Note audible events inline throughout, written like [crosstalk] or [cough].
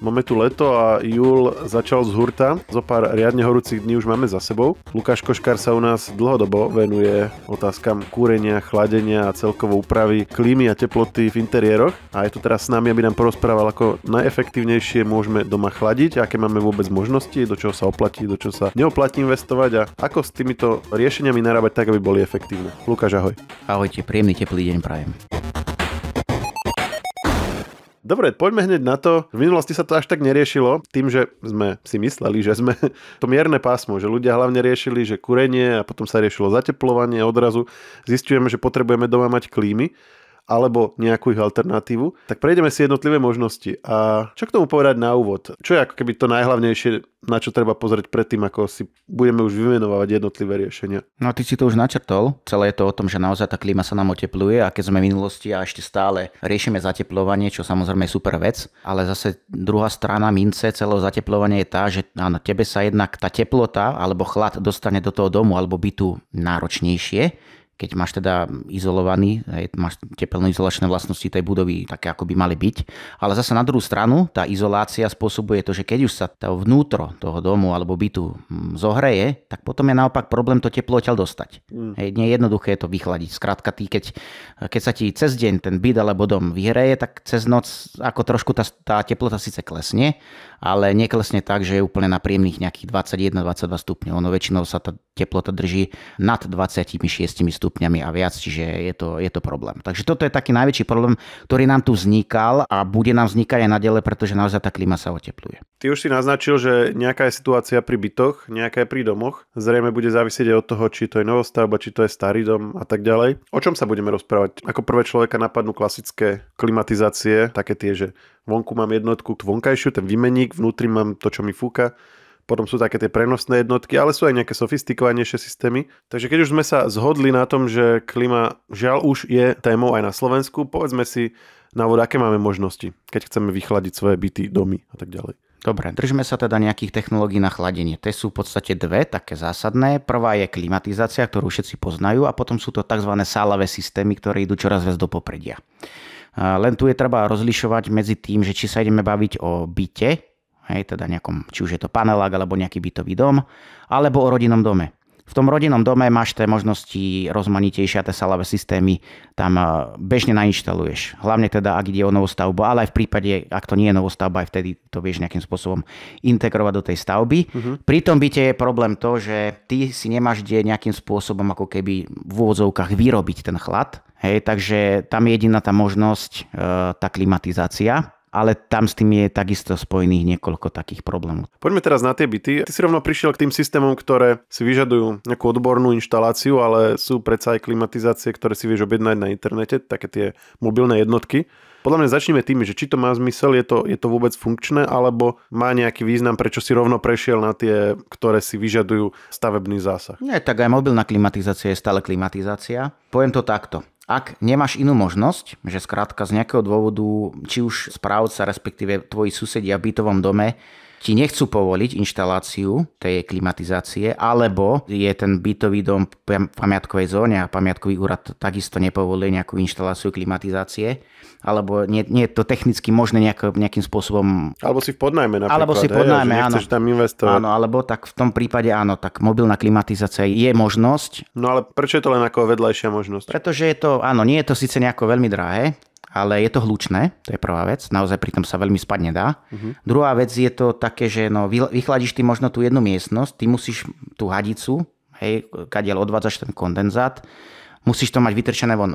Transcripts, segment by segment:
Máme tu leto a júl začal z hurta. Zo pár riadne horúcich dní už máme za sebou. Lukáš Koškár sa u nás dlhodobo venuje otázkam kúrenia, chladenia a celkovo úpravy klímy a teploty v interiéroch. A je tu teraz s nami, aby nám porozprával, ako najefektívnejšie môžeme doma chladiť, aké máme vôbec možnosti, do čoho sa oplatí, do čoho sa neoplatí investovať a ako s týmito riešeniami narábať tak, aby boli efektívne. Lukáš, ahoj. Ahojte, príjemný teplý deň prajem. Dobre, poďme hneď na to. V minulosti sa to až tak neriešilo tým, že sme si mysleli, že sme [laughs] to mierne pásmo, že ľudia hlavne riešili, že kurenie a potom sa riešilo zateplovanie odrazu zistujeme, že potrebujeme doma mať klímy alebo nejakú ich alternatívu, tak prejdeme si jednotlivé možnosti. A čo k tomu povedať na úvod? Čo je ako keby to najhlavnejšie, na čo treba pozrieť predtým, ako si budeme už vymenovať jednotlivé riešenia? No ty si to už načrtol. Celé je to o tom, že naozaj tá klíma sa nám otepluje a keď sme v minulosti a ešte stále riešime zateplovanie, čo samozrejme je super vec, ale zase druhá strana mince celého zateplovania je tá, že áno, tebe sa jednak tá teplota alebo chlad dostane do toho domu alebo bytu náročnejšie, keď máš teda izolovaný, hej, máš tepelné izolačné vlastnosti tej budovy také, ako by mali byť. Ale zase na druhú stranu, tá izolácia spôsobuje to, že keď už sa to vnútro toho domu alebo bytu mm, zohreje, tak potom je naopak problém to teplo odtiaľ dostať. Mm. Hej, nie je jednoduché to vychladiť. Skrátka, ty, keď, keď sa ti cez deň ten byt alebo dom vyhreje, tak cez noc ako trošku tá, tá teplota síce klesne, ale neklesne tak, že je úplne na príjemných nejakých 21-22 stupňov. Ono väčšinou sa tá teplota drží nad 26 stupňov stupňami a viac, čiže je to, je to problém. Takže toto je taký najväčší problém, ktorý nám tu vznikal a bude nám vznikať aj nadele, pretože naozaj tá klíma sa otepluje. Ty už si naznačil, že nejaká je situácia pri bytoch, nejaká je pri domoch. Zrejme bude závisieť aj od toho, či to je novostavba, či to je starý dom a tak ďalej. O čom sa budeme rozprávať? Ako prvé človeka napadnú klasické klimatizácie, také tie, že vonku mám jednotku vonkajšiu, ten výmenník, vnútri mám to, čo mi fúka potom sú také tie prenosné jednotky, ale sú aj nejaké sofistikovanejšie systémy. Takže keď už sme sa zhodli na tom, že klima žiaľ už je témou aj na Slovensku, povedzme si na vod, aké máme možnosti, keď chceme vychladiť svoje byty, domy a tak ďalej. Dobre, držme sa teda nejakých technológií na chladenie. Te sú v podstate dve také zásadné. Prvá je klimatizácia, ktorú všetci poznajú a potom sú to tzv. sálavé systémy, ktoré idú čoraz viac do popredia. Len tu je treba rozlišovať medzi tým, že či sa ideme baviť o byte, hej, teda nejakom, či už je to panelák alebo nejaký bytový dom, alebo o rodinnom dome. V tom rodinnom dome máš tie možnosti rozmanitejšie a tie salavé systémy tam eh, bežne nainštaluješ. Hlavne teda, ak ide o novú stavbu, ale aj v prípade, ak to nie je novú stavba, aj vtedy to vieš nejakým spôsobom integrovať do tej stavby. Uh-huh. Mhm. Pri tom byte je problém to, že ty si nemáš kde nejakým spôsobom ako keby v úvodzovkách vyrobiť ten chlad. Hej, takže tam je jediná tá možnosť, eh, tá klimatizácia ale tam s tým je takisto spojených niekoľko takých problémov. Poďme teraz na tie byty. Ty si rovno prišiel k tým systémom, ktoré si vyžadujú nejakú odbornú inštaláciu, ale sú predsa aj klimatizácie, ktoré si vieš objednať na internete, také tie mobilné jednotky. Podľa mňa začneme tým, že či to má zmysel, je to, je to vôbec funkčné, alebo má nejaký význam, prečo si rovno prešiel na tie, ktoré si vyžadujú stavebný zásah. Nie, tak aj mobilná klimatizácia je stále klimatizácia. Poviem to takto. Ak nemáš inú možnosť, že skrátka z nejakého dôvodu, či už správca, respektíve tvoji susedia v bytovom dome, ti nechcú povoliť inštaláciu tej klimatizácie, alebo je ten bytový dom v pamiatkovej zóne a pamiatkový úrad takisto nepovolí nejakú inštaláciu klimatizácie, alebo nie, nie je to technicky možné nejako, nejakým spôsobom... Alebo si v podnajme napríklad. Alebo si v podnajme, áno. tam investovať. Áno, alebo tak v tom prípade áno, tak mobilná klimatizácia je možnosť. No ale prečo je to len ako vedľajšia možnosť? Pretože je to, áno, nie je to síce nejako veľmi drahé, ale je to hlučné, to je prvá vec, naozaj pri tom sa veľmi spať nedá. Uh-huh. Mhm. Druhá vec je to také, že no, vychladíš ty možno tú jednu miestnosť, ty musíš tú hadicu, hej, kadiaľ odvádzaš ten kondenzát, musíš to mať vytrčené von,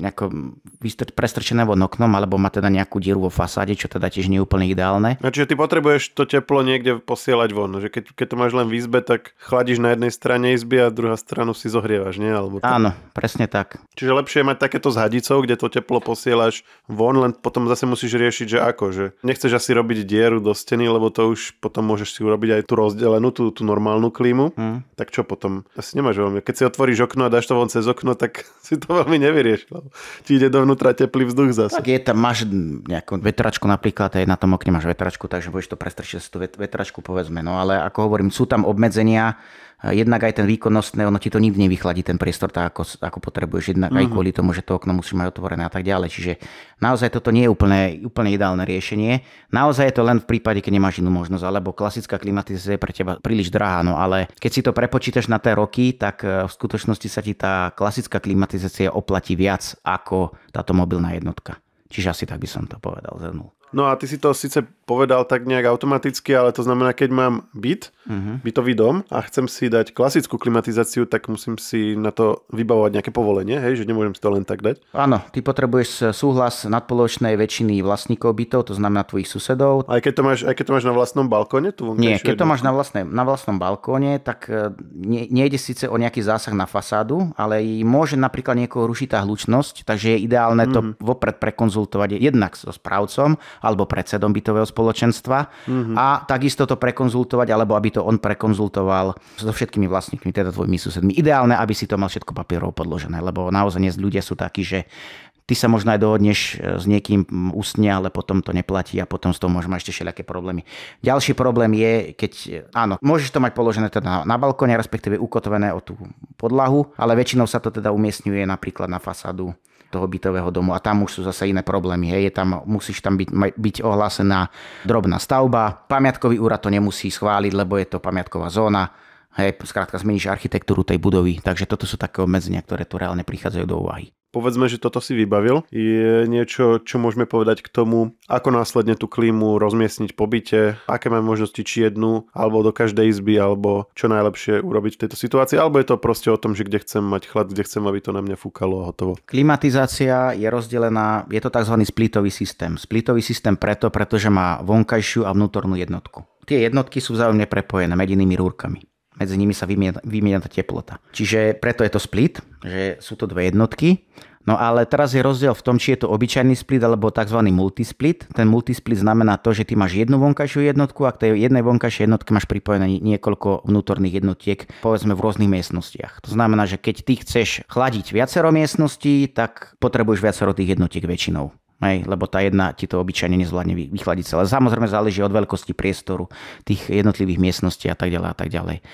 nejako prestrčené von oknom, alebo má teda nejakú dieru vo fasáde, čo teda tiež nie je úplne ideálne. A no, čiže ty potrebuješ to teplo niekde posielať von, že keď, keď to máš len v izbe, tak chladíš na jednej strane izby a druhá stranu si zohrievaš, nie? Alebo to... Áno, presne tak. Čiže lepšie je mať takéto s hadicou, kde to teplo posielaš von, len potom zase musíš riešiť, že ako, že nechceš asi robiť dieru do steny, lebo to už potom môžeš si urobiť aj tú rozdelenú, tú, tú normálnu klímu, Hmm. tak čo potom? Asi nemáš veľmi. Keď si otvoríš okno a dáš to von cez okno, tak tak [laughs] si to veľmi nevyriešil. Ti ide dovnútra teplý vzduch zase. Tak je tam, máš nejakú vetračku napríklad, aj na tom okne máš vetračku, takže budeš to prestrčiť si tú vetračku, povedzme. No ale ako hovorím, sú tam obmedzenia, jednak aj ten výkonnostné, ono ti to nikdy nevychladí ten priestor tak, ako, ako potrebuješ, jednak uh-huh. aj mhm. kvôli tomu, že to okno musí mať otvorené a tak ďalej. Čiže naozaj toto nie je úplne, úplne ideálne riešenie. Naozaj je to len v prípade, keď nemáš inú možnosť, alebo klasická klimatizácia je pre teba príliš drahá. No ale keď si to prepočítaš na tie roky, tak e, v skutočnosti sa ti tá klasická klimatizácia oplatí viac ako táto mobilná jednotka. Čiže asi tak by som to povedal, zhrnul. No a ty si to síce povedal tak nejak automaticky, ale to znamená, keď mám byt, uh-huh. bytový dom a chcem si dať klasickú klimatizáciu, tak musím si na to vybavovať nejaké povolenie, hej, že nemôžem si to len tak dať. Áno, ty potrebuješ eh, súhlas nadpoločnej väčšiny vlastníkov bytov, to znamená tvojich susedov. Aj keď to máš, aj keď to máš na vlastnom balkóne? Tu Nie, keď to máš na, vlastnej, na vlastnom balkóne, tak eh, ne, nejde síce o nejaký zásah na fasádu, ale môže napríklad niekoho rušiť tá hlučnosť, takže je ideálne mm. to mhm. vopred prekonzultovať jednak so správcom alebo predsedom bytového spoločnosti spoločenstva mm-hmm. a takisto to prekonzultovať, alebo aby to on prekonzultoval so všetkými vlastníkmi, teda tvojimi susedmi. Ideálne, aby si to mal všetko papierov podložené, lebo naozaj dnes ľudia sú takí, že ty sa možno aj dohodneš e, s niekým ústne, ale potom to neplatí a potom s tou môžeme ešte všelijaké problémy. Ďalší problém je, keď e, áno, môžeš to mať položené teda na, na balkóne, respektíve ukotvené o tú podlahu, ale väčšinou sa to teda umiestňuje napríklad na fasádu toho bytového domu. A tam už sú zase iné problémy. Hej. Je tam, musíš tam byť, byť ohlásená drobná stavba. Pamiatkový úrad to nemusí schváliť, lebo je to pamiatková zóna. Hej, skrátka zmeníš architektúru tej budovy. Takže toto sú také obmedzenia, ktoré tu reálne prichádzajú do úvahy. Povedzme, že toto si vybavil. Je niečo, čo môžeme povedať k tomu, ako následne tú klímu rozmiestniť po byte, aké máme možnosti, či jednu, alebo do každej izby, alebo čo najlepšie urobiť v tejto situácii, alebo je to proste o tom, že kde chcem mať chlad, kde chcem, aby to na mňa fúkalo a hotovo. Klimatizácia je rozdelená, je to tzv. splitový systém. Splitový systém preto, pretože má vonkajšiu a vnútornú jednotku. Tie jednotky sú vzájomne prepojené medinými rúrkami medzi nimi sa vymieňa, tá teplota. Čiže preto je to split, že sú to dve jednotky. No ale teraz je rozdiel v tom, či je to obyčajný split alebo tzv. multisplit. Ten multisplit znamená to, že ty máš jednu vonkajšiu jednotku a k tej jednej vonkajšej jednotke máš pripojené niekoľko vnútorných jednotiek, povedzme v rôznych miestnostiach. To znamená, že keď ty chceš chladiť viacero miestností, tak potrebuješ viacero tých jednotiek väčšinou. Hej, lebo tá jedna ti to obyčajne nezvládne vychladiť celé. Samozrejme záleží od veľkosti priestoru, tých jednotlivých miestností a tak ďalej a tak ďalej.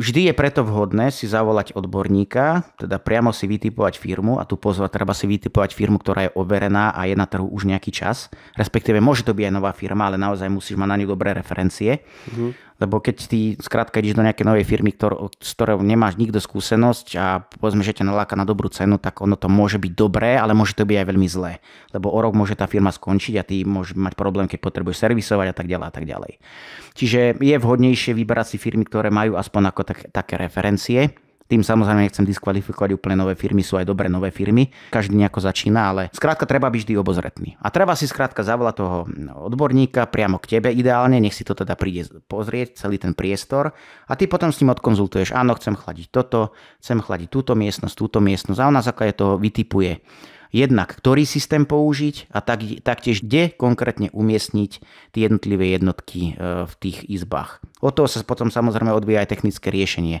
Vždy je preto vhodné si zavolať odborníka, teda priamo si vytipovať firmu a tu pozvať, treba si vytipovať firmu, ktorá je overená a je na trhu už nejaký čas. Respektíve môže to byť aj nová firma, ale naozaj musíš mať na ňu dobré referencie. Mm-hmm. Lebo keď ty skrátka ideš do nejakej novej firmy, ktor- s ktorou nemáš nikto skúsenosť a povedzme, že ťa naláka na dobrú cenu, tak ono to môže byť dobré, ale môže to byť aj veľmi zlé. Lebo o rok môže tá firma skončiť a ty môžeš mať problém, keď potrebuješ servisovať a tak ďalej a tak ďalej. Čiže je vhodnejšie vyberať si firmy, ktoré majú aspoň ako tak, také referencie tým samozrejme nechcem diskvalifikovať úplne nové firmy, sú aj dobré nové firmy. Každý nejako začína, ale skrátka treba byť vždy obozretný. A treba si skrátka zavolať toho odborníka priamo k tebe ideálne, nech si to teda príde pozrieť, celý ten priestor a ty potom s ním odkonzultuješ, áno, chcem chladiť toto, chcem chladiť túto miestnosť, túto miestnosť a on na základe toho vytipuje jednak ktorý systém použiť a taktiež kde konkrétne umiestniť tie jednotlivé jednotky e, v tých izbách. Od toho sa potom samozrejme odvíja aj technické riešenie.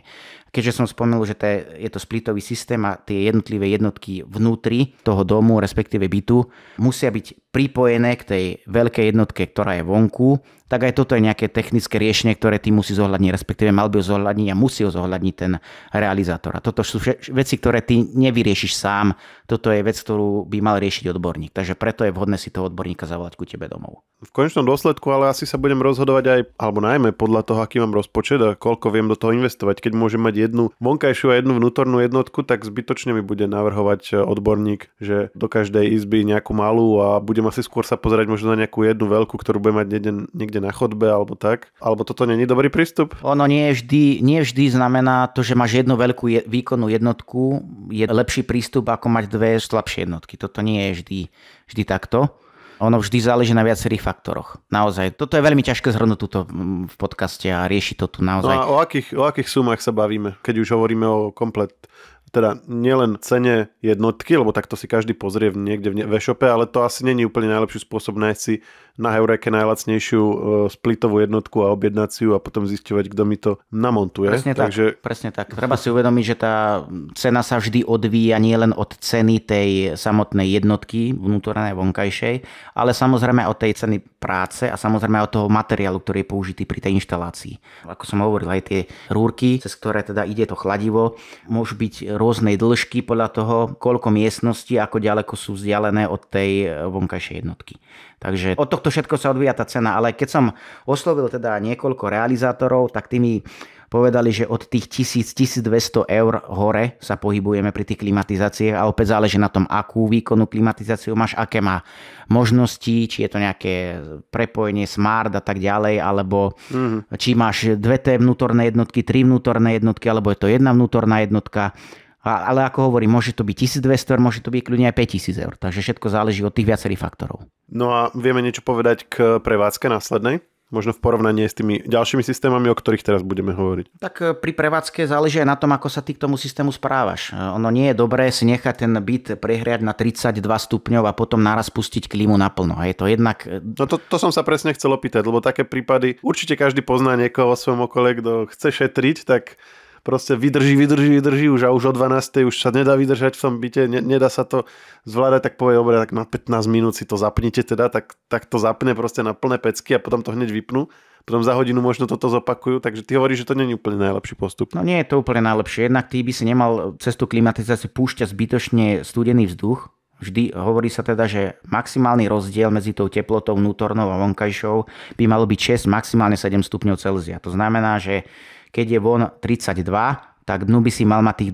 Keďže som spomenul, že to je, je to splitový systém a tie jednotlivé jednotky vnútri toho domu, respektíve bytu, musia byť pripojené k tej veľkej jednotke, ktorá je vonku, tak aj toto je nejaké technické riešenie, ktoré ty musí zohľadniť, respektíve mal by ho zohľadniť a musí ho zohľadniť ten realizátor. A toto sú veci, ktoré ty nevyriešiš sám. Toto je vec, ktorú by mal riešiť odborník. Takže preto je vhodné si toho odborníka zavolať ku tebe domov. V konečnom dôsledku ale asi sa budem rozhodovať aj, alebo najmä podľa toho, aký mám rozpočet a koľko viem do toho investovať. Keď môžem mať jednu vonkajšiu a jednu vnútornú jednotku, tak zbytočne mi bude navrhovať e, odborník, že do každej izby nejakú malú a budem asi skôr sa pozerať možno na nejakú jednu veľkú, ktorú budem mať niekde, niekde na chodbe alebo tak. Alebo toto není dobrý prístup? Ono nie vždy, nie vždy znamená to, že máš jednu veľkú je, výkonnú jednotku, je lepší prístup ako mať dve slabšie jednotky. Toto nie je vždy, vždy takto. Ono vždy záleží na viacerých faktoroch. Naozaj. Toto je veľmi ťažké zhrnúť túto v podcaste a riešiť to tu naozaj. No a o akých, o akých sumách sa bavíme, keď už hovoríme o komplet teda nielen cene jednotky, lebo takto si každý pozrie v niekde v e-shope, ale to asi není úplne najlepší spôsob nájsť si na Heureke najlacnejšiu e, splitovú jednotku a objednáciu a potom zisťovať, kto mi to namontuje. Presne Takže... tak, presne tak. Treba si uvedomiť, že tá cena sa vždy odvíja nielen od ceny tej samotnej jednotky, vnútornej a vonkajšej, ale samozrejme od tej ceny práce a samozrejme od toho materiálu, ktorý je použitý pri tej inštalácii. Ako som hovoril, aj tie rúrky, cez ktoré teda ide to chladivo, môžu byť rôznej dĺžky podľa toho, koľko miestností, ako ďaleko sú vzdialené od tej e, vonkajšej jednotky. Takže od tohto všetko sa odvíja tá cena, ale keď som oslovil teda niekoľko realizátorov, tak tí povedali, že od tých 1000-1200 eur hore sa pohybujeme pri tých klimatizáciách a opäť záleží na tom, akú výkonnú klimatizáciu máš, aké má možnosti, či je to nejaké prepojenie smart a tak ďalej, alebo mm. či máš dve vnútorné jednotky, tri vnútorné jednotky, alebo je to jedna vnútorná jednotka ale ako hovorím, môže to byť 1200 eur, môže to byť kľudne aj 5000 eur. Takže všetko záleží od tých viacerých faktorov. No a vieme niečo povedať k prevádzke následnej? Možno v porovnaní s tými ďalšími systémami, o ktorých teraz budeme hovoriť. Tak e, pri prevádzke záleží aj na tom, ako sa ty k tomu systému správaš. E, ono nie je dobré si nechať ten byt prehriať na 32 stupňov a potom naraz pustiť klímu naplno. Je to jednak... E, no to, to som sa presne chcel opýtať, lebo také prípady určite každý pozná niekoho vo svojom okolí, kto chce šetriť, tak proste vydrží, vydrží, vydrží už a už o 12. už sa nedá vydržať v tom byte, ne, nedá sa to zvládať, tak povie, dobre, tak na 15 minút si to zapnite teda, tak, tak to zapne proste na plné pecky a potom to hneď vypnú. Potom za hodinu možno toto zopakujú, takže ty hovoríš, že to nie je úplne najlepší postup. No nie je to úplne najlepšie, jednak ty by si nemal cestu klimatizácie púšťať zbytočne studený vzduch, vždy hovorí sa teda, že maximálny rozdiel medzi tou teplotou vnútornou a vonkajšou by malo byť 6, maximálne 7 stupňov Celzia. To znamená, že keď je von 32, tak dnu by si mal mať tých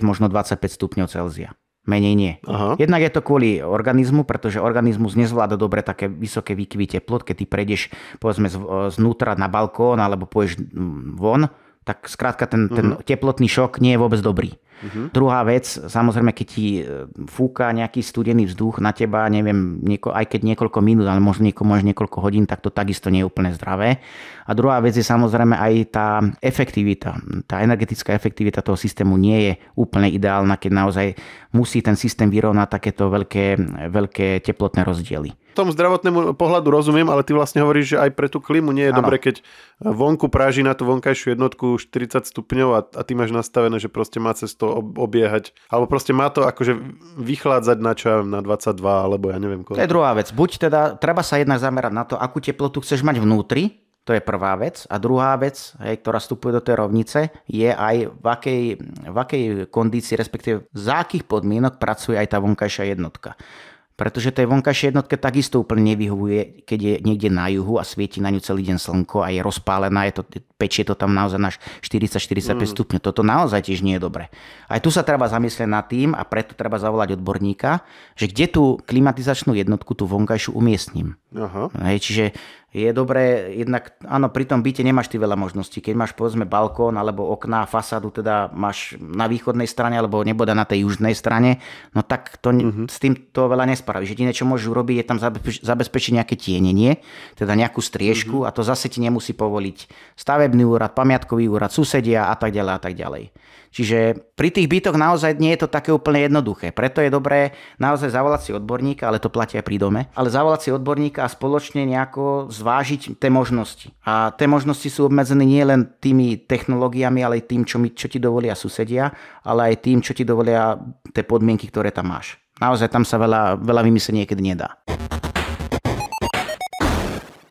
26, možno 25 stupňov Celzia. Menej nie. Aha. Jednak je to kvôli organizmu, pretože organizmus nezvláda dobre také vysoké výkyvy teplot, keď ty prejdeš povedzme znútra na balkón alebo pôjdeš mm, von, tak skrátka ten, mm-hmm. ten mhm. teplotný šok nie je vôbec dobrý. Uh-huh. Druhá vec, samozrejme, keď ti e, fúka nejaký studený vzduch na teba, neviem, nieko, aj keď niekoľko minút, ale možno niekomu až niekoľko hodín, tak to takisto nie je úplne zdravé. A druhá vec je samozrejme aj tá efektivita. Tá energetická efektivita toho systému nie je úplne ideálna, keď naozaj musí ten systém vyrovnať takéto veľké, veľké teplotné rozdiely V tom zdravotnému pohľadu rozumiem, ale ty vlastne hovoríš, že aj pre tú klimu nie je ano. dobre, keď vonku práži na tú vonkajšiu jednotku 40 stupňov a, a ty máš nastavené, že proste má cez to obiehať. Alebo proste má to akože vychládzať na čo ja viem, na 22 alebo ja neviem koľko. To je druhá vec. Buď teda treba sa jednak zamerať na to, akú teplotu chceš mať vnútri, to je prvá vec. A druhá vec, hej, ktorá vstupuje do tej rovnice, je aj v akej, v akej kondícii, respektíve za akých podmienok pracuje aj tá vonkajšia jednotka. Pretože tej vonkajšej jednotke takisto úplne nevyhovuje, keď je niekde na juhu a svieti na ňu celý deň slnko a je rozpálená, je to, pečie to tam naozaj na 40-45 mm. stupňov. Toto naozaj tiež nie je dobre. Aj tu sa treba zamyslieť nad tým a preto treba zavolať odborníka, že kde tú klimatizačnú jednotku, tú vonkajšiu umiestním. Aha. Hej, čiže je dobré, jednak, áno, pri tom byte nemáš ty veľa možností. Keď máš povedzme balkón alebo okná, fasádu, teda máš na východnej strane alebo neboda na tej južnej strane, no tak to, uh-huh. s tým to veľa nespravíš. Jediné, čo môžeš urobiť, je tam zabezpečiť, nejaké tienenie, teda nejakú striežku uh-huh. a to zase ti nemusí povoliť stavebný úrad, pamiatkový úrad, susedia a tak ďalej a tak ďalej. Čiže pri tých bytoch naozaj nie je to také úplne jednoduché. Preto je dobré naozaj zavolať si odborníka, ale to platia aj pri dome, ale zavolať si odborníka a spoločne nejako zvážiť tie možnosti. A tie možnosti sú obmedzené nielen tými technológiami, ale aj tým, čo, mi, čo ti dovolia susedia, ale aj tým, čo ti dovolia tie podmienky, ktoré tam máš. Naozaj tam sa veľa, veľa vymyslenie niekedy nedá.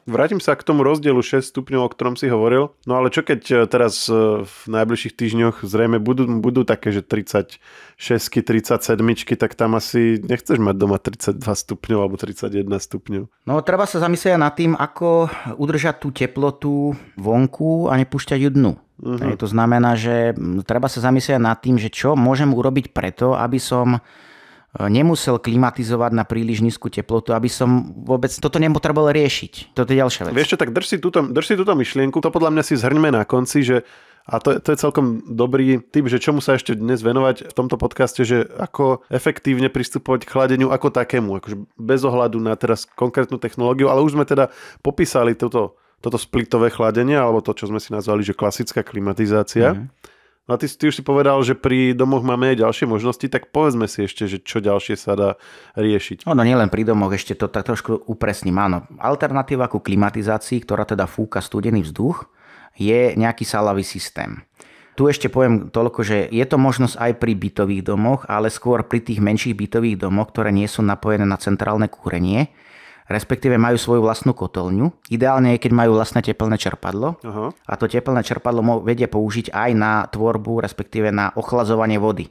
Vrátim sa k tomu rozdielu 6 stupňov, o ktorom si hovoril. No ale čo keď e, teraz e, v najbližších týždňoch zrejme budú, budú také, že 36 37 tak tam asi nechceš mať doma 32 stupňov alebo 31 stupňov. No treba sa zamyslieť nad tým, ako udržať tú teplotu vonku a nepúšťať ju dnu. Uh-huh. To znamená, že treba sa zamyslieť nad tým, že čo môžem urobiť preto, aby som nemusel klimatizovať na príliš nízku teplotu, aby som vôbec toto nepotreboval riešiť. Toto je ďalšia vec. Vieš čo, tak drž si, túto, drž si túto myšlienku. To podľa mňa si zhrňme na konci, že a to, to je celkom dobrý typ, že čomu sa ešte dnes venovať v tomto podcaste, že ako efektívne pristupovať k chladeniu ako takému, akože bez ohľadu na teraz konkrétnu technológiu, ale už sme teda popísali toto, toto splitové chladenie, alebo to, čo sme si nazvali, že klasická klimatizácia. Mm-hmm. No a ty, ty už si povedal, že pri domoch máme aj ďalšie možnosti, tak povedzme si ešte, že čo ďalšie sa dá riešiť. Ono nielen pri domoch, ešte to tak trošku upresním. Áno, alternatíva ku klimatizácii, ktorá teda fúka studený vzduch, je nejaký salavý systém. Tu ešte poviem toľko, že je to možnosť aj pri bytových domoch, ale skôr pri tých menších bytových domoch, ktoré nie sú napojené na centrálne kúrenie, respektíve majú svoju vlastnú kotolňu. Ideálne je, keď majú vlastné teplné čerpadlo Uh-huh. a to teplné čerpadlo vedie použiť aj na tvorbu, respektíve na ochlazovanie vody.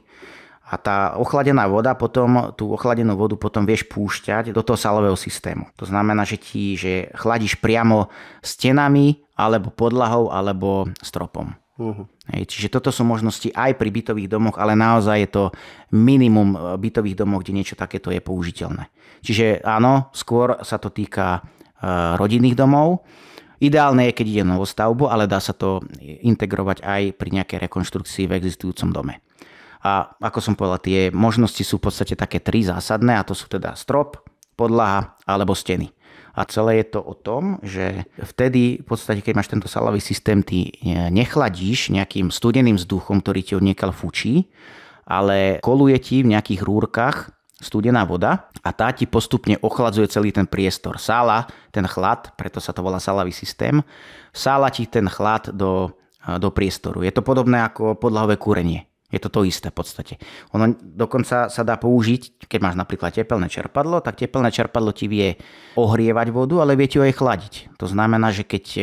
A tá ochladená voda potom, tú ochladenú vodu potom vieš púšťať do toho salového systému. To znamená, že ti že chladíš priamo stenami alebo podlahou alebo stropom. Uh-huh. Hej, čiže toto sú možnosti aj pri bytových domoch, ale naozaj je to minimum e, bytových domov, kde niečo takéto je použiteľné. Čiže áno, skôr sa to týka e, rodinných domov. Ideálne je, keď ide novú stavbu, ale dá sa to integrovať aj pri nejakej rekonštrukcii v existujúcom dome. A ako som povedal, tie možnosti sú v podstate také tri zásadné a to sú teda strop, podlaha alebo steny. A celé je to o tom, že vtedy v podstate, keď máš tento salavý systém, ty e, nechladíš nejakým studeným vzduchom, ktorý ti odniekal fučí, ale koluje ti v nejakých rúrkach studená voda a tá ti postupne ochladzuje celý ten priestor. Sála, ten chlad, preto sa to volá salavý systém, sála ti ten chlad do, e, do priestoru. Je to podobné ako podlahové kúrenie je to to isté v podstate. Ono dokonca sa dá použiť, keď máš napríklad tepelné čerpadlo, tak tepelné čerpadlo ti vie ohrievať vodu, ale vie ti ho aj chladiť. To znamená, že keď e,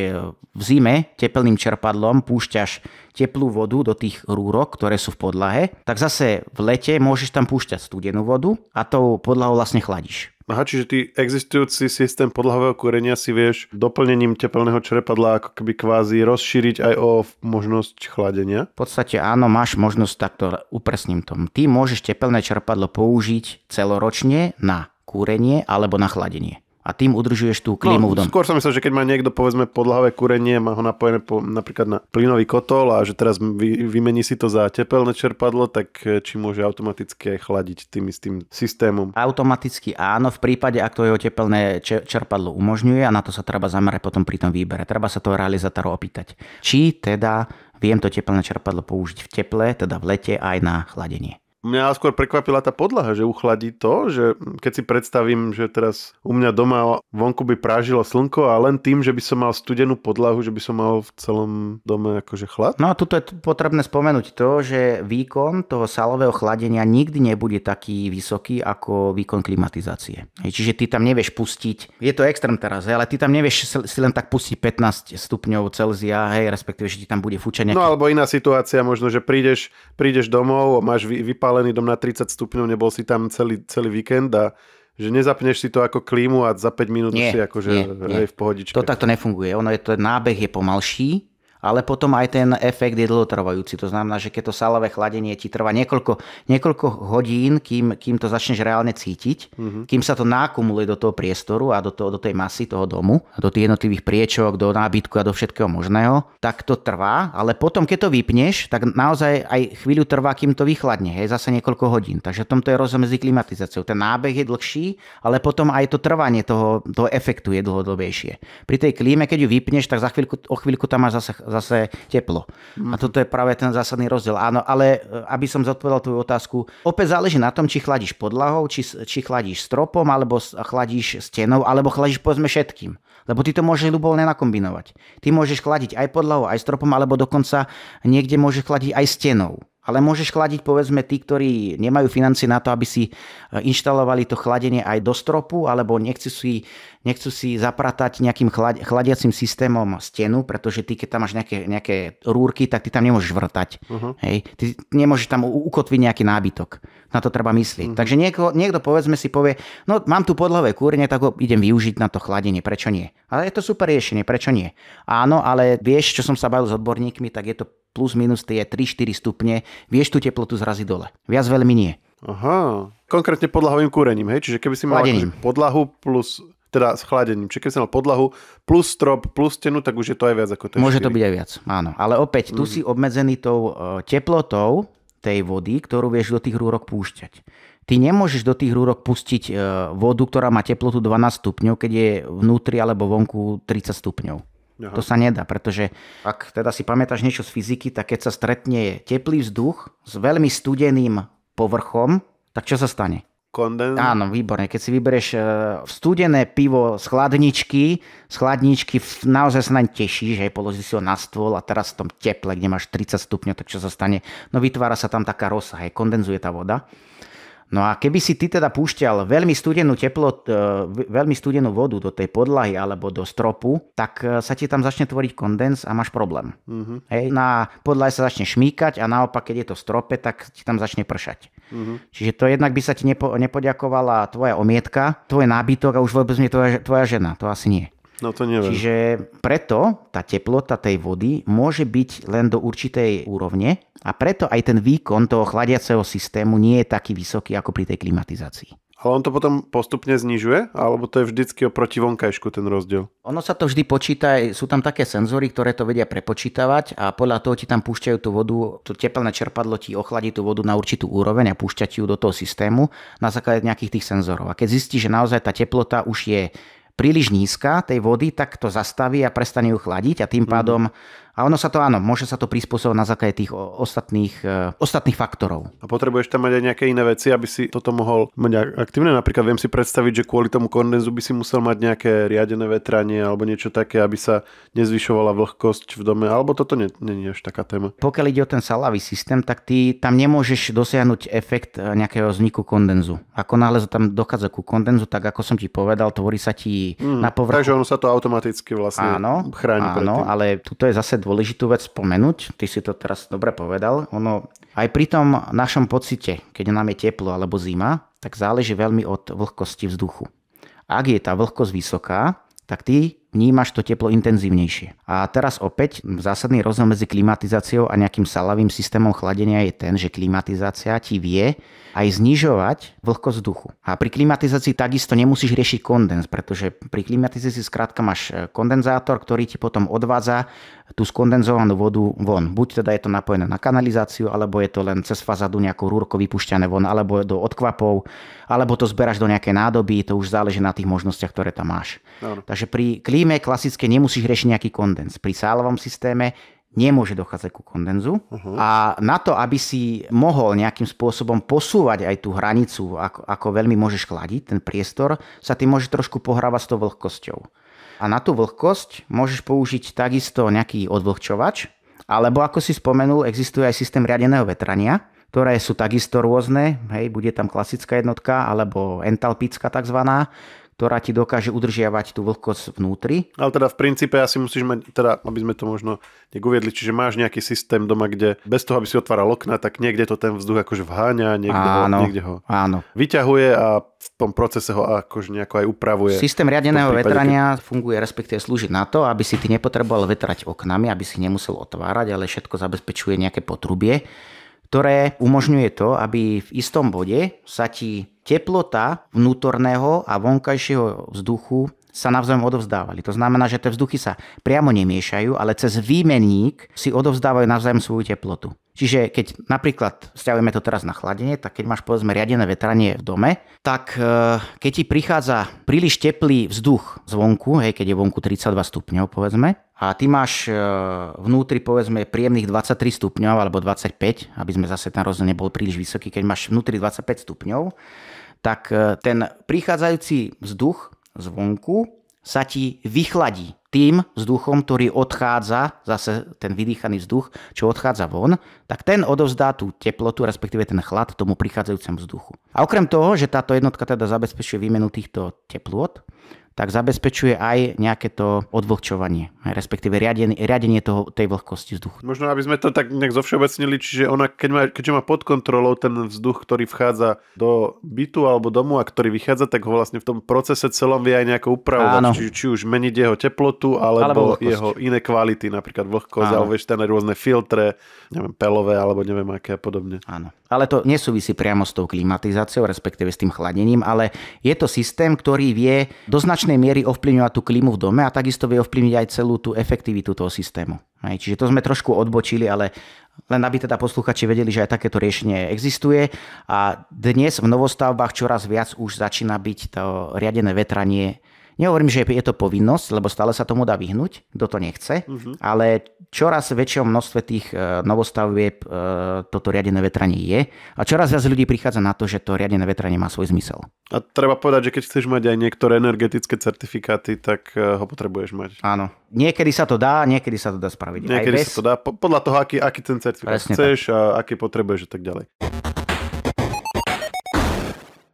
v zime tepelným čerpadlom púšťaš teplú vodu do tých rúrok, ktoré sú v podlahe, tak zase v lete môžeš tam púšťať studenú vodu a tou podlahou vlastne chladíš. Aha, čiže ty existujúci systém podlahového kúrenia si vieš doplnením tepelného čerpadla ako keby kvázi rozšíriť aj o možnosť chladenia? V podstate áno, máš možnosť takto, upresním tom. Ty môžeš tepelné čerpadlo použiť celoročne na kúrenie alebo na chladenie a tým udržuješ tú klímu no, v dom. Skôr som myslel, že keď má niekto povedzme podlahové kúrenie, má ho napojené po, napríklad na plynový kotol a že teraz vy, vymení si to za tepelné čerpadlo, tak eh, či môže automaticky aj chladiť tým istým systémom? Automaticky áno, v prípade, ak to jeho tepelné čerpadlo umožňuje a na to sa treba zamerať potom pri tom výbere. Treba sa toho realizátoru opýtať, či teda viem to tepelné čerpadlo použiť v teple, teda v lete aj na chladenie. Mňa skôr prekvapila tá podlaha, že uchladí to, že keď si predstavím, že teraz u mňa doma vonku by prážilo slnko a len tým, že by som mal studenú podlahu, že by som mal v celom dome akože chlad. No a tuto je potrebné spomenúť to, že výkon toho salového chladenia nikdy nebude taký vysoký ako výkon klimatizácie. Čiže ty tam nevieš pustiť, je to extrém teraz, ale ty tam nevieš si len tak pustiť 15 stupňov Celzia, hej, respektíve, že ti tam bude fučenie. No, nejaký... No alebo iná situácia možno, že prídeš, prídeš domov, máš vy, zapálený dom na 30 stupňov, nebol si tam celý, celý víkend a že nezapneš si to ako klímu a za 5 minút nie, si akože nie, nie. v pohodičke. To takto nefunguje. Ono je to, nábeh je pomalší, ale potom aj ten efekt je dlhotrvajúci. To znamená, že keď to salové chladenie ti trvá niekoľko, niekoľko hodín, kým, kým to začneš reálne cítiť, mm-hmm. kým sa to nakumuluje do toho priestoru a do, toho, do tej masy toho domu, do tých jednotlivých priečok, do nábytku a do všetkého možného, tak to trvá, ale potom, keď to vypneš, tak naozaj aj chvíľu trvá, kým to vychladne, hej, zase niekoľko hodín. Takže v tomto je rozdiel medzi klimatizáciou. Ten nábeh je dlhší, ale potom aj to trvanie toho, toho efektu je dlhodobejšie. Pri tej klíme, keď ju vypneš, tak za chvíľku, o chvíľku tam máš zase zase teplo. Mm. A toto je práve ten zásadný rozdiel. Áno, ale e, aby som zodpovedal tvoju otázku, opäť záleží na tom, či chladíš podlahou, či, či chladíš stropom, alebo chladíš stenou, alebo chladíš povedzme všetkým. Lebo ty to môžeš ľubovoľne nakombinovať. Ty môžeš chladiť aj podlahu, aj stropom, alebo dokonca niekde môžeš chladiť aj stenou. Ale môžeš chladiť povedzme tí, ktorí nemajú financie na to, aby si e, inštalovali to chladenie aj do stropu, alebo nechcú si, nechcú si zapratať nejakým chladiacim systémom stenu, pretože ty, keď tam máš nejaké, nejaké rúrky, tak ty tam nemôžeš vrtať. Uh-huh. Hej? Ty nemôžeš tam ukotviť nejaký nábytok. Na to treba myslieť. Uh-huh. Takže niekto, niekto povedzme si povie, no mám tu podlové kúrenie, tak ho idem využiť na to chladenie, prečo nie? Ale je to super riešenie, prečo nie? Áno, ale vieš, čo som sa bavil s odborníkmi, tak je to plus minus tie 3-4 stupne, vieš tú teplotu zraziť dole. Viac veľmi nie. Aha, konkrétne podlahovým kúrením, hej? Čiže keby si mal akože podlahu plus, teda s chladením, čiže keby si mal podlahu plus strop, plus stenu, tak už je to aj viac ako to. Môže 4. to byť aj viac, áno. Ale opäť, tu mm. si mhm. obmedzený tou e, teplotou tej vody, ktorú vieš do tých rúrok púšťať. Ty nemôžeš do tých rúrok pustiť e, vodu, ktorá má teplotu 12 stupňov, keď je vnútri alebo vonku 30 stupňov. Aha. To sa nedá, pretože ak teda si pamätáš niečo z fyziky, tak keď sa stretne teplý vzduch s veľmi studeným povrchom, tak čo sa stane? Kondens. Áno, výborne. Keď si vyberieš e, studené pivo z chladničky, z chladničky naozaj sa naň teší, že položíš si ho na stôl a teraz v tom teple, kde máš 30 stupňov, tak čo sa stane? No vytvára sa tam taká rosa, hej, kondenzuje tá voda. No a keby si ty teda púšťal veľmi studenú, teplot, e, veľmi studenú vodu do tej podlahy alebo do stropu, tak e, sa ti tam začne tvoriť kondens a máš problém. Uh-huh. Hej, na podlahe sa začne šmíkať a naopak, keď je to v strope, tak ti tam začne pršať. Uh-huh. Čiže to jednak by sa ti nepo, nepoďakovala tvoja omietka, tvoj nábytok a už vôbec nie tvoja, tvoja žena. To asi nie. No to neviem. Čiže preto tá teplota tej vody môže byť len do určitej úrovne a preto aj ten výkon toho chladiaceho systému nie je taký vysoký ako pri tej klimatizácii. Ale on to potom postupne znižuje? Alebo to je vždycky oproti vonkajšku ten rozdiel? Ono sa to vždy počíta, sú tam také senzory, ktoré to vedia prepočítavať a podľa toho ti tam púšťajú tú vodu, to teplné čerpadlo ti ochladí tú vodu na určitú úroveň a púšťať ju do toho systému na základe nejakých tých senzorov. A keď zistí, že naozaj tá teplota už je príliš nízka tej vody, tak to zastaví a prestane ju chladiť a tým mhm. pádom a ono sa to, áno, môže sa to prispôsobiť na základe tých ostatných, e, ostatných faktorov. A potrebuješ tam mať aj nejaké iné veci, aby si toto mohol mať aktívne? Napríklad viem si predstaviť, že kvôli tomu kondenzu by si musel mať nejaké riadené vetranie alebo niečo také, aby sa nezvyšovala vlhkosť v dome, alebo toto nie, nie je až taká téma. Pokiaľ ide o ten salavý systém, tak ty tam nemôžeš dosiahnuť efekt e, nejakého vzniku kondenzu. Ako náhle tam dochádza ku kondenzu, tak ako som ti povedal, tvorí sa ti mm, na povrchu. Takže ono sa to automaticky vlastne áno, chráni. Áno, ale tu je zase dôležitú vec spomenúť, ty si to teraz dobre povedal, ono aj pri tom našom pocite, keď nám je teplo alebo zima, tak záleží veľmi od vlhkosti vzduchu. Ak je tá vlhkosť vysoká, tak ty vnímaš to teplo intenzívnejšie. A teraz opäť zásadný rozdiel medzi klimatizáciou a nejakým salavým systémom chladenia je ten, že klimatizácia ti vie aj znižovať vlhkosť vzduchu. A pri klimatizácii takisto nemusíš riešiť kondens, pretože pri klimatizácii skrátka máš e, kondenzátor, ktorý ti potom odvádza tú skondenzovanú vodu von. Buď teda je to napojené na kanalizáciu, alebo je to len cez fazadu nejakou rúrko vypušťané von, alebo do odkvapov, alebo to zberáš do nejakej nádoby, to už záleží na tých možnostiach, ktoré tam máš. No. Takže pri klim- klíme klasické nemusíš riešiť nejaký kondens. Pri sálovom systéme nemôže dochádzať ku kondenzu. Uh-huh. A na to, aby si mohol nejakým spôsobom posúvať aj tú hranicu, ako, ako veľmi môžeš chladiť ten priestor, sa ty môže trošku pohrávať s tou vlhkosťou. A na tú vlhkosť môžeš použiť takisto nejaký odvlhčovač, alebo ako si spomenul, existuje aj systém riadeného vetrania, ktoré sú takisto rôzne, hej, bude tam klasická jednotka alebo entalpická takzvaná, ktorá ti dokáže udržiavať tú vlhkosť vnútri. Ale teda v princípe asi musíš mať, teda aby sme to možno nejak uviedli, čiže máš nejaký systém doma, kde bez toho, aby si otváral okna, tak niekde to ten vzduch akože vháňa, niekde, áno, ho, niekde ho áno. vyťahuje a v tom procese ho akože nejako aj upravuje. Systém riadeného prípade, vetrania keď... funguje, respektíve slúži na to, aby si ty nepotreboval vetrať oknami, aby si nemusel otvárať, ale všetko zabezpečuje nejaké potrubie ktoré umožňuje to, aby v istom bode sa ti teplota vnútorného a vonkajšieho vzduchu sa navzájom odovzdávali. To znamená, že tie vzduchy sa priamo nemiešajú, ale cez výmenník si odovzdávajú navzájom svoju teplotu. Čiže keď napríklad stiavujeme to teraz na chladenie, tak keď máš povedzme riadené vetranie v dome, tak e, keď ti prichádza príliš teplý vzduch zvonku, hej, keď je vonku 32 stupňov povedzme, a ty máš e, vnútri povedzme príjemných 23 stupňov alebo 25, aby sme zase ten rozdiel nebol príliš vysoký, keď máš vnútri 25 stupňov, tak e, ten prichádzajúci vzduch zvonku, sa ti vychladí tým vzduchom, ktorý odchádza, zase ten vydýchaný vzduch, čo odchádza von, tak ten odovzdá tú teplotu, respektíve ten chlad tomu prichádzajúcemu vzduchu. A okrem toho, že táto jednotka teda zabezpečuje výmenu týchto teplot, tak zabezpečuje aj nejaké to odvlhčovanie, respektíve riadenie, riadenie toho, tej vlhkosti vzduchu. Možno, aby sme to tak nejak zovšeobecnili, čiže ona, keď má, keďže má pod kontrolou ten vzduch, ktorý vchádza do bytu alebo domu a ktorý vychádza, tak ho vlastne v tom procese celom vie aj nejako upravovať, či, či už meniť jeho teplotu alebo, alebo jeho iné kvality, napríklad vlhkosť, alebo vieš, rôzne filtre, neviem, pelové alebo neviem aké a podobne. Áno ale to nesúvisí priamo s tou klimatizáciou, respektíve s tým chladením, ale je to systém, ktorý vie do značnej miery ovplyvňovať tú klímu v dome a takisto vie ovplyvniť aj celú tú efektivitu toho systému. Hej, čiže to sme trošku odbočili, ale len aby teda posluchači vedeli, že aj takéto riešenie existuje. A dnes v novostavbách čoraz viac už začína byť to riadené vetranie Nehovorím, že je to povinnosť, lebo stále sa tomu dá vyhnúť, kto to nechce, uh-huh. ale čoraz väčšom množstve tých e, novostavieb e, toto riadené vetranie je a čoraz viac ľudí prichádza na to, že to riadené vetranie má svoj zmysel. A treba povedať, že keď chceš mať aj niektoré energetické certifikáty, tak e, ho potrebuješ mať. Áno. Niekedy sa to dá, niekedy sa to dá spraviť. Niekedy aj bez... sa to dá, podľa toho, aký, aký ten certifikát Presne chceš tak. a aký potrebuješ a tak ďalej.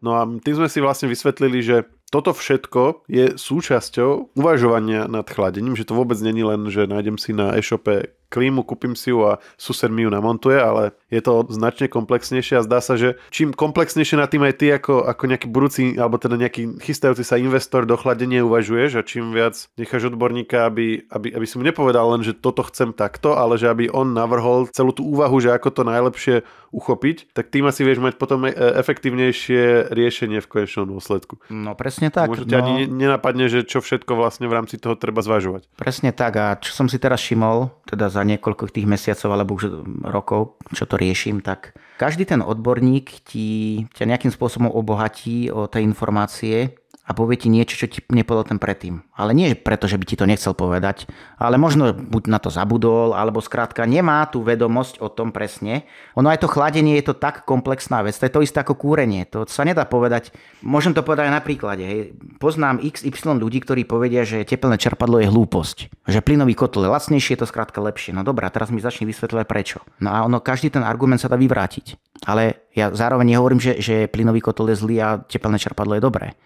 No a tým sme si vlastne vysvetlili, že toto všetko je súčasťou uvažovania nad chladením, že to vôbec není len, že nájdem si na e-shope klímu, kúpim si ju a sused mi ju namontuje, ale je to značne komplexnejšie a zdá sa, že čím komplexnejšie na tým aj ty ako, ako nejaký budúci, alebo teda nejaký chystajúci sa investor do chladenia uvažuješ a čím viac necháš odborníka, aby, aby, aby si mu nepovedal len, že toto chcem takto, ale že aby on navrhol celú tú úvahu, že ako to najlepšie uchopiť, tak tým asi vieš mať potom e, efektívnejšie riešenie v konečnom dôsledku. No presne tak. Možno ťa no... ani nenapadne, že čo všetko vlastne v rámci toho treba zvažovať. Presne tak a čo som si teraz všimol, teda za niekoľko tých mesiacov alebo už rokov, čo to riešim, tak každý ten odborník ti, ťa nejakým spôsobom obohatí o tie informácie, a povie ti niečo, čo ti nepovedal ten predtým. Ale nie preto, že by ti to nechcel povedať, ale možno buď na to zabudol, alebo skrátka nemá tú vedomosť o tom presne. Ono aj to chladenie je to tak komplexná vec, to je to isté ako kúrenie, to sa nedá povedať. Môžem to povedať aj na príklade. Hej. Poznám XY ľudí, ktorí povedia, že teplné čerpadlo je hlúposť, že plynový kotol je lacnejší, je to skrátka lepšie. No dobrá, teraz mi začni vysvetľovať prečo. No a ono, každý ten argument sa dá vyvrátiť. Ale ja zároveň nehovorím, že, že plynový kotol je zlý a tepelné čerpadlo je dobré.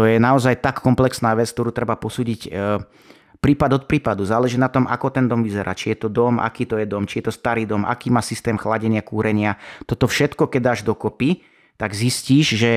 To je naozaj tak komplexná vec, ktorú treba posúdiť e, prípad od prípadu. Záleží na tom, ako ten dom vyzerá. Či je to dom, aký to je dom, či je to starý dom, aký má systém chladenia, kúrenia. Toto všetko, keď dáš dokopy, tak zistíš, že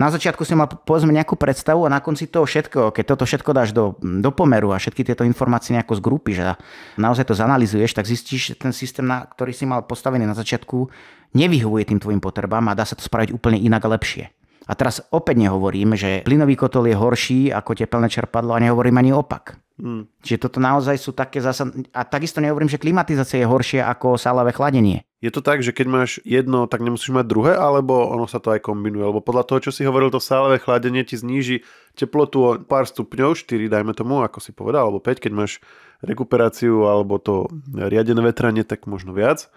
na začiatku si mal povedzme nejakú predstavu a na konci toho všetko, keď toto všetko dáš do, do pomeru a všetky tieto informácie nejako zgrúpiš a naozaj to zanalizuješ, tak zistíš, že ten systém, na, ktorý si mal postavený na začiatku, nevyhovuje tým tvojim potrebám a dá sa to spraviť úplne inak a lepšie. A teraz opäť nehovorím, že plynový kotol je horší ako tepelné čerpadlo a nehovorím ani opak. Hmm. Čiže toto naozaj sú také zasa... A takisto nehovorím, že klimatizácia je horšia ako sálavé chladenie. Je to tak, že keď máš jedno, tak nemusíš mať druhé, alebo ono sa to aj kombinuje? Lebo podľa toho, čo si hovoril, to sálavé chladenie ti zníži teplotu o pár stupňov, 4 dajme tomu, ako si povedal, alebo 5, keď máš rekuperáciu alebo to riadené vetranie, tak možno viac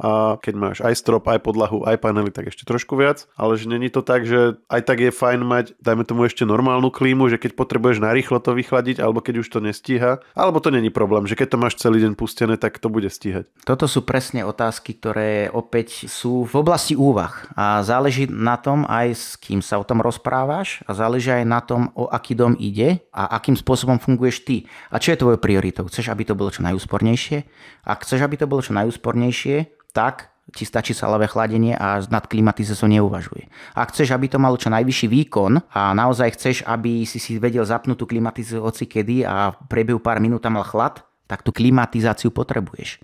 a keď máš aj strop, aj podlahu, aj panely, tak ešte trošku viac, ale že není to tak, že aj tak je fajn mať, dajme tomu ešte normálnu klímu, že keď potrebuješ narýchlo to vychladiť, alebo keď už to nestíha, alebo to není problém, že keď to máš celý deň pustené, tak to bude stíhať. Toto sú presne otázky, ktoré opäť sú v oblasti úvah a záleží na tom aj s kým sa o tom rozprávaš a záleží aj na tom, o aký dom ide a akým spôsobom funguješ ty. A čo je tvojou prioritou? Chceš, aby to bolo čo najúspornejšie? Ak chceš, aby to bolo čo najúspornejšie, tak ti stačí salové chladenie a nad klimatizáciou neuvažuje. Ak chceš, aby to malo čo najvyšší výkon a naozaj chceš, aby si si vedel zapnúť tú klimatizáciu hoci kedy a v priebehu pár minút tam mal chlad, tak tú klimatizáciu potrebuješ.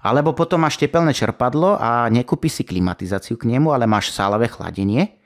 Alebo potom máš tepelné čerpadlo a nekúpi si klimatizáciu k nemu, ale máš salavé chladenie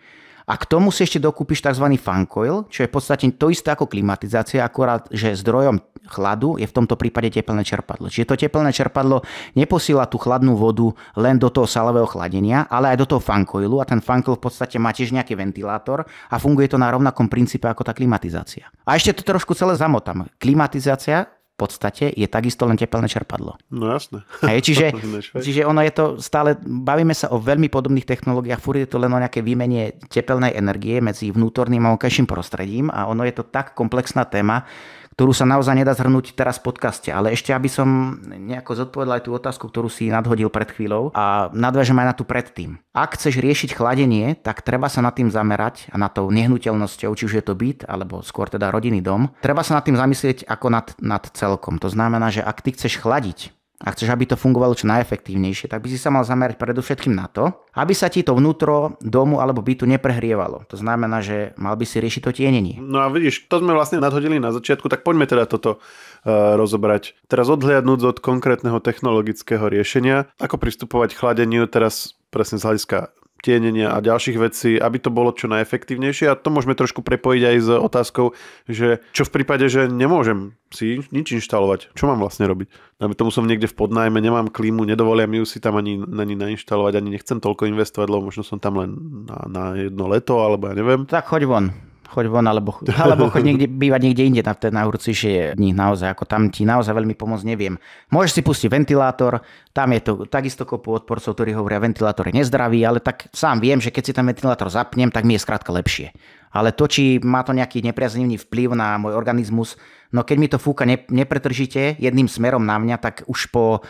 a k tomu si ešte dokúpiš tzv. fancoil, čo je v podstate to isté ako klimatizácia, akorát, že zdrojom chladu je v tomto prípade teplné čerpadlo. Čiže to teplné čerpadlo neposiela tú chladnú vodu len do toho salového chladenia, ale aj do toho fancoilu a ten fancoil v podstate má tiež nejaký ventilátor a funguje to na rovnakom princípe ako tá klimatizácia. A ešte to trošku celé zamotám. Klimatizácia podstate je takisto len tepelné čerpadlo. No jasné. Hej, čiže, [laughs] čiže ono je to stále, bavíme sa o veľmi podobných technológiách, furt je to len o nejaké výmene tepelnej energie medzi vnútorným a vonkajším prostredím a ono je to tak komplexná téma, ktorú sa naozaj nedá zhrnúť teraz v podcaste. Ale ešte, aby som nejako zodpovedal aj tú otázku, ktorú si nadhodil pred chvíľou a nadviažem aj na tú predtým. Ak chceš riešiť chladenie, tak treba sa nad tým zamerať a na tou nehnuteľnosťou, či už je to byt alebo skôr teda rodinný dom. Treba sa nad tým zamyslieť ako nad, nad celkom. To znamená, že ak ty chceš chladiť, a chceš, aby to fungovalo čo najefektívnejšie, tak by si sa mal zamerať predovšetkým na to, aby sa ti to vnútro domu alebo bytu neprehrievalo. To znamená, že mal by si riešiť to tienenie. No a vidíš, to sme vlastne nadhodili na začiatku, tak poďme teda toto uh, rozobrať. Teraz odhliadnúť od konkrétneho technologického riešenia, ako pristupovať k chladeniu teraz presne z hľadiska tienenia a ďalších vecí, aby to bolo čo najefektívnejšie. A to môžeme trošku prepojiť aj s otázkou, že čo v prípade, že nemôžem si nič inštalovať. Čo mám vlastne robiť? Na tomu som niekde v podnajme, nemám klímu, nedovolia mi ju si tam ani, ani nainštalovať, ani nechcem toľko investovať, lebo možno som tam len na, na jedno leto, alebo ja neviem. Tak choď von choď von, alebo, alebo choď niekde, bývať niekde inde na, na horúcejšie dní naozaj, ako tam ti naozaj veľmi pomôcť neviem. Môžeš si pustiť ventilátor, tam je to takisto kopu odporcov, ktorí hovoria, ventilátor je nezdravý, ale tak sám viem, že keď si ten ventilátor zapnem, tak mi je skrátka lepšie. Ale to, či má to nejaký nepriaznivý vplyv na môj organizmus, no keď mi to fúka nepretržite jedným smerom na mňa, tak už po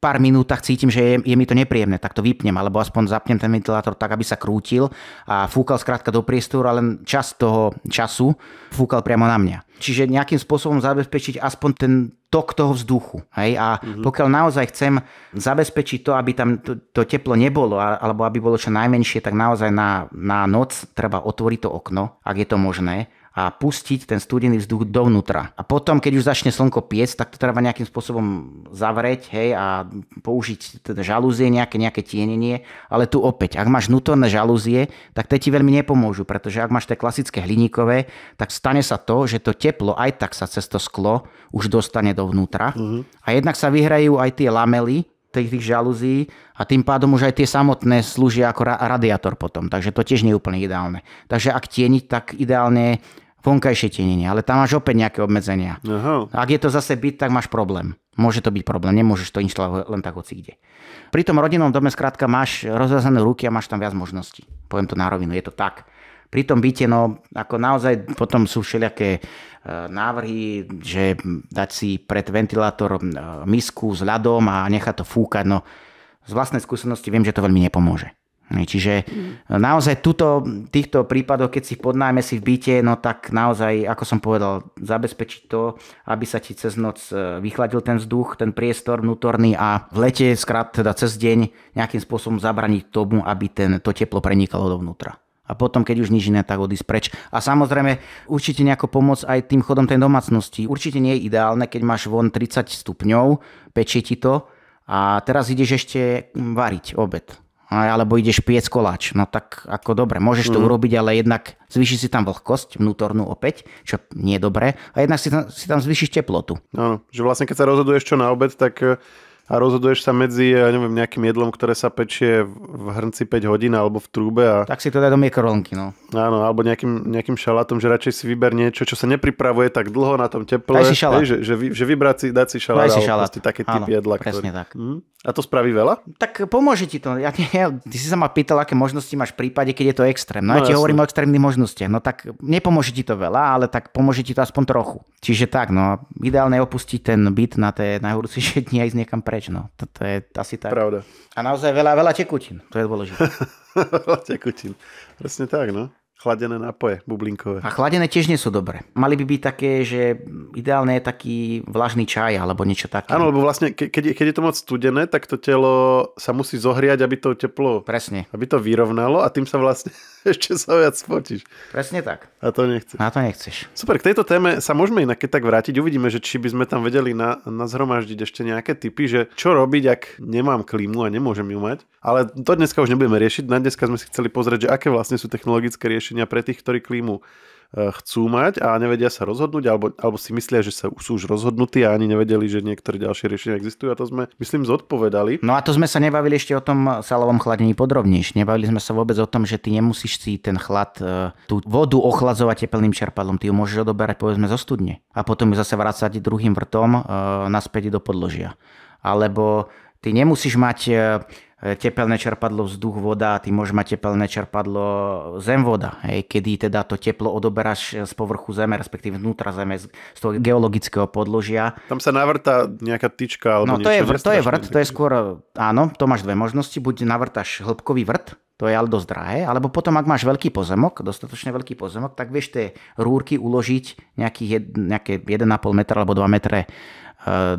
pár minútach cítim, že je, je mi to nepríjemné, tak to vypnem, alebo aspoň zapnem ten ventilátor tak, aby sa krútil a fúkal skrátka do priestoru ale len čas toho času fúkal priamo na mňa. Čiže nejakým spôsobom zabezpečiť aspoň ten tok toho vzduchu. Hej? A mm-hmm. pokiaľ naozaj chcem zabezpečiť to, aby tam to, to teplo nebolo, alebo aby bolo čo najmenšie, tak naozaj na, na noc treba otvoriť to okno, ak je to možné a pustiť ten studený vzduch dovnútra. A potom, keď už začne slnko piec, tak to treba nejakým spôsobom zavrieť hej, a použiť teda žalúzie, nejaké, nejaké tienenie. Ale tu opäť, ak máš nutorné žalúzie, tak tie ti veľmi nepomôžu, pretože ak máš tie klasické hliníkové, tak stane sa to, že to teplo aj tak sa cez to sklo už dostane dovnútra. Uh-huh. A jednak sa vyhrajú aj tie lamely, tých, tých žalúzí a tým pádom už aj tie samotné slúžia ako ra- radiátor potom, takže to tiež nie je úplne ideálne. Takže ak tieniť, tak ideálne vonkajšie tenenie, ale tam máš opäť nejaké obmedzenia. Aha. Ak je to zase byt, tak máš problém. Môže to byť problém, nemôžeš to inštalovať len tak hoci kde. Pri tom rodinnom dome skrátka máš rozvázané ruky a máš tam viac možností. Poviem to na rovinu, je to tak. Pri tom byte, no ako naozaj potom sú všelijaké e, návrhy, že dať si pred ventilátor e, misku s ľadom a nechať to fúkať, no z vlastnej skúsenosti viem, že to veľmi nepomôže. Čiže mm. naozaj tuto, týchto prípadoch, keď si podnájme si v byte, no tak naozaj, ako som povedal, zabezpečiť to, aby sa ti cez noc e, vychladil ten vzduch, ten priestor vnútorný a v lete, skrát teda cez deň, nejakým spôsobom zabraniť tomu, aby ten, to teplo prenikalo dovnútra a potom, keď už nič iné, tak odísť preč. A samozrejme, určite nejako pomôcť aj tým chodom tej domácnosti. Určite nie je ideálne, keď máš von 30 stupňov, pečie ti to a teraz ideš ešte variť obed alebo ideš piec koláč. No tak ako dobre, môžeš to mm. urobiť, ale jednak zvýši si tam vlhkosť vnútornú opäť, čo nie je dobré, a jednak si tam, si tam zvýšiš teplotu. Áno, že vlastne keď sa rozhoduješ čo na obed, tak eh, a rozhoduješ sa medzi, ja neviem, nejakým jedlom, ktoré sa pečie v hrnci 5 hodín alebo v trúbe. A... Tak si to dá do mikrovlnky, no. Áno, alebo nejakým, nejakým šalátom, že radšej si vyber niečo, čo sa nepripravuje tak dlho na tom teple. Daj si šalát. Hej, že, že, že vybrať si, dať si šalát. Daj si šalát. taký typ Áno, jedla. Presne ktorý... tak. Hm? A to spraví veľa? Tak pomôže ti to. Ja, ja, ty si sa ma pýtal, aké možnosti máš v prípade, keď je to extrém. No, no ja ti hovorím o extrémnych možnostiach. No tak nepomôže ti to veľa, ale tak pomôže ti to aspoň trochu. Čiže tak, no ideálne opustiť ten byt na tie najhorúcejšie [laughs] dni aj z niekam preč preč. No. To je asi tak. Pravda. A naozaj veľa, veľa tekutín. To je dôležité. [laughs] veľa tekutín. Presne tak, no. Chladené nápoje, bublinkové. A chladené tiež nie sú dobré. Mali by byť také, že ideálne je taký vlažný čaj alebo niečo také. Áno, lebo vlastne ke- keď, keď je to moc studené, tak to telo sa musí zohriať, aby to teplo... Presne. Aby to vyrovnalo a tým sa vlastne [laughs] ešte sa viac spotíš. Presne tak. A to nechceš. A to nechceš. Super, k tejto téme sa môžeme inak tak vrátiť. Uvidíme, že či by sme tam vedeli na, na zhromaždiť ešte nejaké typy, že čo robiť, ak nemám klímu a nemôžem ju mať. Ale to dneska už nebudeme riešiť. Na dneska sme si chceli pozrieť, že aké vlastne sú technologické riešenia pre tých, ktorí klímu Eh, chcú mať a nevedia sa rozhodnúť, alebo, alebo si myslia, že sa, sú už rozhodnutí a ani nevedeli, že niektoré ďalšie riešenia existujú a to sme, myslím, zodpovedali. No a to sme sa nebavili ešte o tom salovom chladení podrobnejšie. Nebavili sme sa vôbec o tom, že ty nemusíš si ten chlad, eh, tú vodu ochladzovať teplným čerpadlom, ty ju môžeš odoberať povedzme zo studne a potom ju zase vrácať druhým vrtom eh, naspäť do podložia. Alebo ty nemusíš mať E, tepelné čerpadlo vzduch, voda, ty môžeš mať tepelné čerpadlo zem, voda, hej, kedy teda to teplo odoberáš e, z povrchu zeme, respektíve vnútra zeme, z, toho geologického podložia. Tam sa navrta nejaká tyčka alebo no, to Je vrt, to je vrt, to je skôr, e, áno, to máš dve možnosti, buď navrtaš hĺbkový vrt, to je ale dosť drahé, alebo potom, ak máš veľký pozemok, dostatočne veľký pozemok, tak vieš tie rúrky uložiť nejaké 1,5 metra alebo 2 metre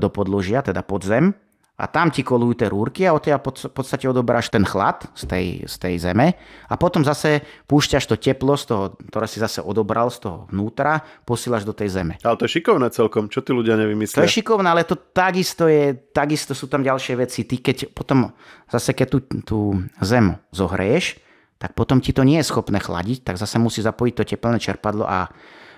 do podložia, teda pod zem, a tam ti kolujú tie rúrky a odtiaľ v podstate odoberáš ten chlad z tej, z tej zeme a potom zase púšťaš to teplo, z toho, ktoré si zase odobral z toho vnútra, posílaš do tej zeme. Ale to je šikovné celkom, čo tí ľudia nevymyslia? To je šikovné, ale to takisto, je, takisto sú tam ďalšie veci. Ty keď potom zase keď tú, tú zem zohrieš, tak potom ti to nie je schopné chladiť, tak zase musí zapojiť to teplné čerpadlo a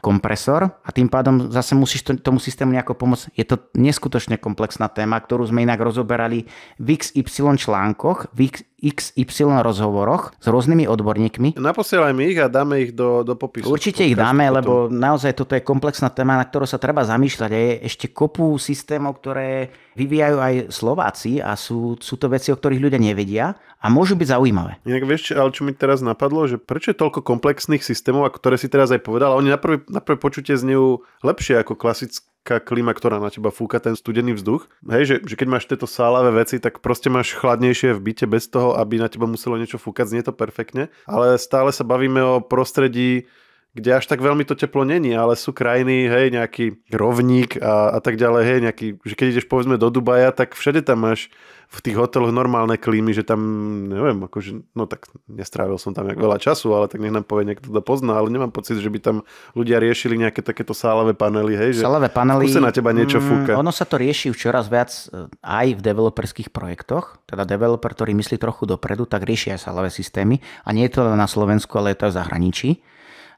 kompresor a tým pádom zase musíš to, tomu systému nejako pomôcť. Je to neskutočne komplexná téma, ktorú sme inak rozoberali v XY článkoch, v XY rozhovoroch s rôznymi odborníkmi. Naposielajme ich a dáme ich do, do popisu. Určite ich dáme, potom. lebo naozaj toto je komplexná téma, na ktorú sa treba zamýšľať. je ešte kopu systémov, ktoré vyvíjajú aj Slováci a sú, sú to veci, o ktorých ľudia nevedia a môžu byť zaujímavé. Inak vieš, ale čo mi teraz napadlo, že prečo je toľko komplexných systémov, ktoré si teraz aj povedal, oni na prvé, na prvé počutie znejú lepšie ako klasické klíma, ktorá na teba fúka ten studený vzduch. Hej, že, že keď máš tieto sálavé veci, tak proste máš chladnejšie v byte bez toho, aby na teba muselo niečo fúkať, znie to perfektne. Ale stále sa bavíme o prostredí, kde až tak veľmi to teplo není, ale sú krajiny, hej, nejaký rovník a, a tak ďalej, hej, nejaký, že keď ideš povedzme do Dubaja, tak všade tam máš v tých hoteloch normálne klímy, že tam, neviem, akože, no tak nestrávil som tam veľa času, ale tak nech nám povie niekto to pozná, ale nemám pocit, že by tam ľudia riešili nejaké takéto sálavé panely, hej, že sálavé panely, na teba niečo mm, fúka. Ono sa to rieši už čoraz viac eh, aj v developerských projektoch, teda developer, ktorý myslí trochu dopredu, tak riešia aj sálavé systémy a nie je to len na Slovensku, ale je to aj v zahraničí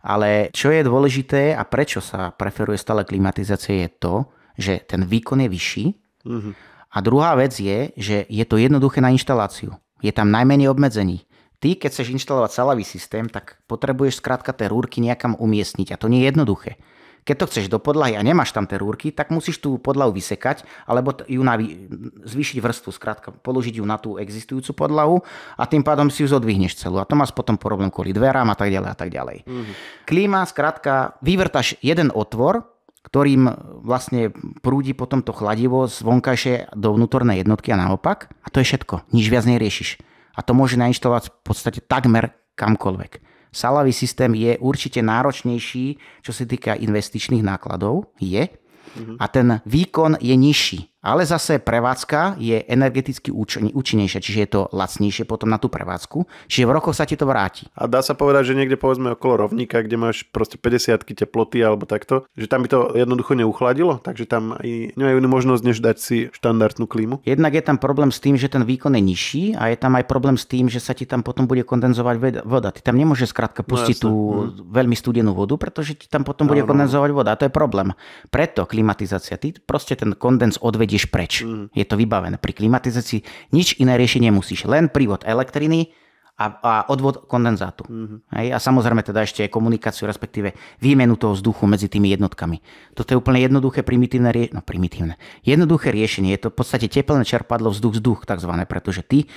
ale čo je dôležité a prečo sa preferuje stále klimatizácia je to, že ten výkon je vyšší. Mm-hmm. A druhá vec je, že je to jednoduché na inštaláciu. Je tam najmenej obmedzení. Ty, keď chceš inštalovať celavý systém, tak potrebuješ skrátka tie rúrky nejakam umiestniť a to nie je jednoduché. Keď to chceš do podlahy a nemáš tam tie rúrky, tak musíš tú podlahu vysekať alebo ju navi- zvýšiť vrstvu, skrátka položiť ju na tú existujúcu podlahu a tým pádom si ju zodvihneš celú. A to máš potom problém kvôli dverám a tak ďalej a tak ďalej. Mm-hmm. Klíma, skrátka, vyvrtaš jeden otvor, ktorým e, vlastne prúdi potom to chladivo z vonkajšie do vnútornej jednotky a naopak. A to je všetko. Nič viac neriešiš. A to môže nainštalovať v podstate takmer kamkoľvek salavý systém je určite náročnejší, čo sa týka investičných nákladov, je, Uh-huh. a ten výkon je nižší ale zase prevádzka je energeticky účinnejšia, čiže je to lacnejšie potom na tú prevádzku, čiže v rokoch sa ti to vráti. A dá sa povedať, že niekde povedzme okolo rovníka, kde máš proste 50 teploty alebo takto, že tam by to jednoducho neuchladilo, takže tam aj nemajú inú možnosť, než dať si štandardnú klímu. Jednak je tam problém s tým, že ten výkon je nižší a je tam aj problém s tým, že sa ti tam potom bude kondenzovať voda. Ty tam nemôžeš skrátka pustiť no, tú hmm. veľmi studenú vodu, pretože ti tam potom no, bude no. kondenzovať voda a to je problém. Preto klimatizácia, ty proste ten kondenz odvedie ideš preč. Mm. Je to vybavené. Pri klimatizácii nič iné riešenie musíš. Len prívod elektriny a, a odvod kondenzátu. Mm. Hej? A samozrejme teda ešte komunikáciu, respektíve výmenu toho vzduchu medzi tými jednotkami. Toto je úplne jednoduché, primitívne, rie- no, primitívne. jednoduché riešenie. Je to v podstate teplné čerpadlo vzduch-vzduch takzvané, pretože ty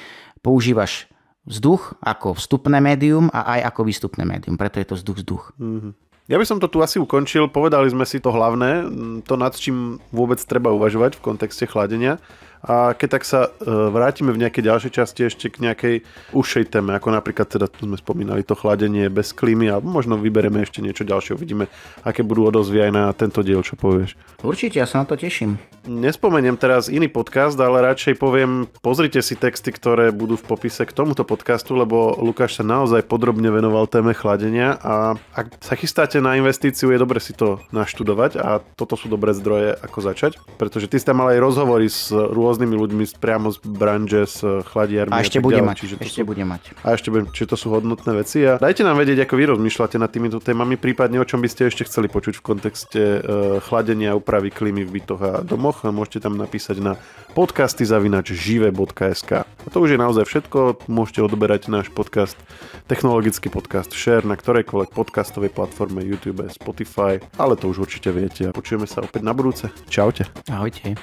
používaš vzduch ako vstupné médium a aj ako výstupné médium. Preto je to vzduch-vzduch. Mm-hmm. Ja by som to tu asi ukončil, povedali sme si to hlavné, to nad čím vôbec treba uvažovať v kontexte chladenia. A keď tak sa e, vrátime v nejakej ďalšej časti ešte k nejakej ušej téme, ako napríklad teda tu sme spomínali to chladenie bez klímy a možno vybereme ešte niečo ďalšie, uvidíme, aké budú odozvy aj na tento diel, čo povieš. Určite, ja sa na to teším. Nespomeniem teraz iný podcast, ale radšej poviem, pozrite si texty, ktoré budú v popise k tomuto podcastu, lebo Lukáš sa naozaj podrobne venoval téme chladenia a ak sa chystáte na investíciu, je dobre si to naštudovať a toto sú dobré zdroje, ako začať, pretože ty si tam mal aj rozhovory s rôznymi rôznymi ľuďmi priamo z branže, s eh, chladiarmi. A ešte a bude mať. Ešte sú, bude mať. A ešte budem, či to sú hodnotné veci. A dajte nám vedieť, ako vy rozmýšľate nad týmito témami, prípadne o čom by ste ešte chceli počuť v kontexte uh, chladenia a úpravy klímy v bytoch a domoch. A môžete tam napísať na podcasty zavinač žive.sk. A to už je naozaj všetko. Môžete odoberať náš podcast, technologický podcast Share na ktorejkoľvek podcastovej platforme YouTube, Spotify, ale to už určite viete. A počujeme sa opäť na budúce. Čaute. Ahojte.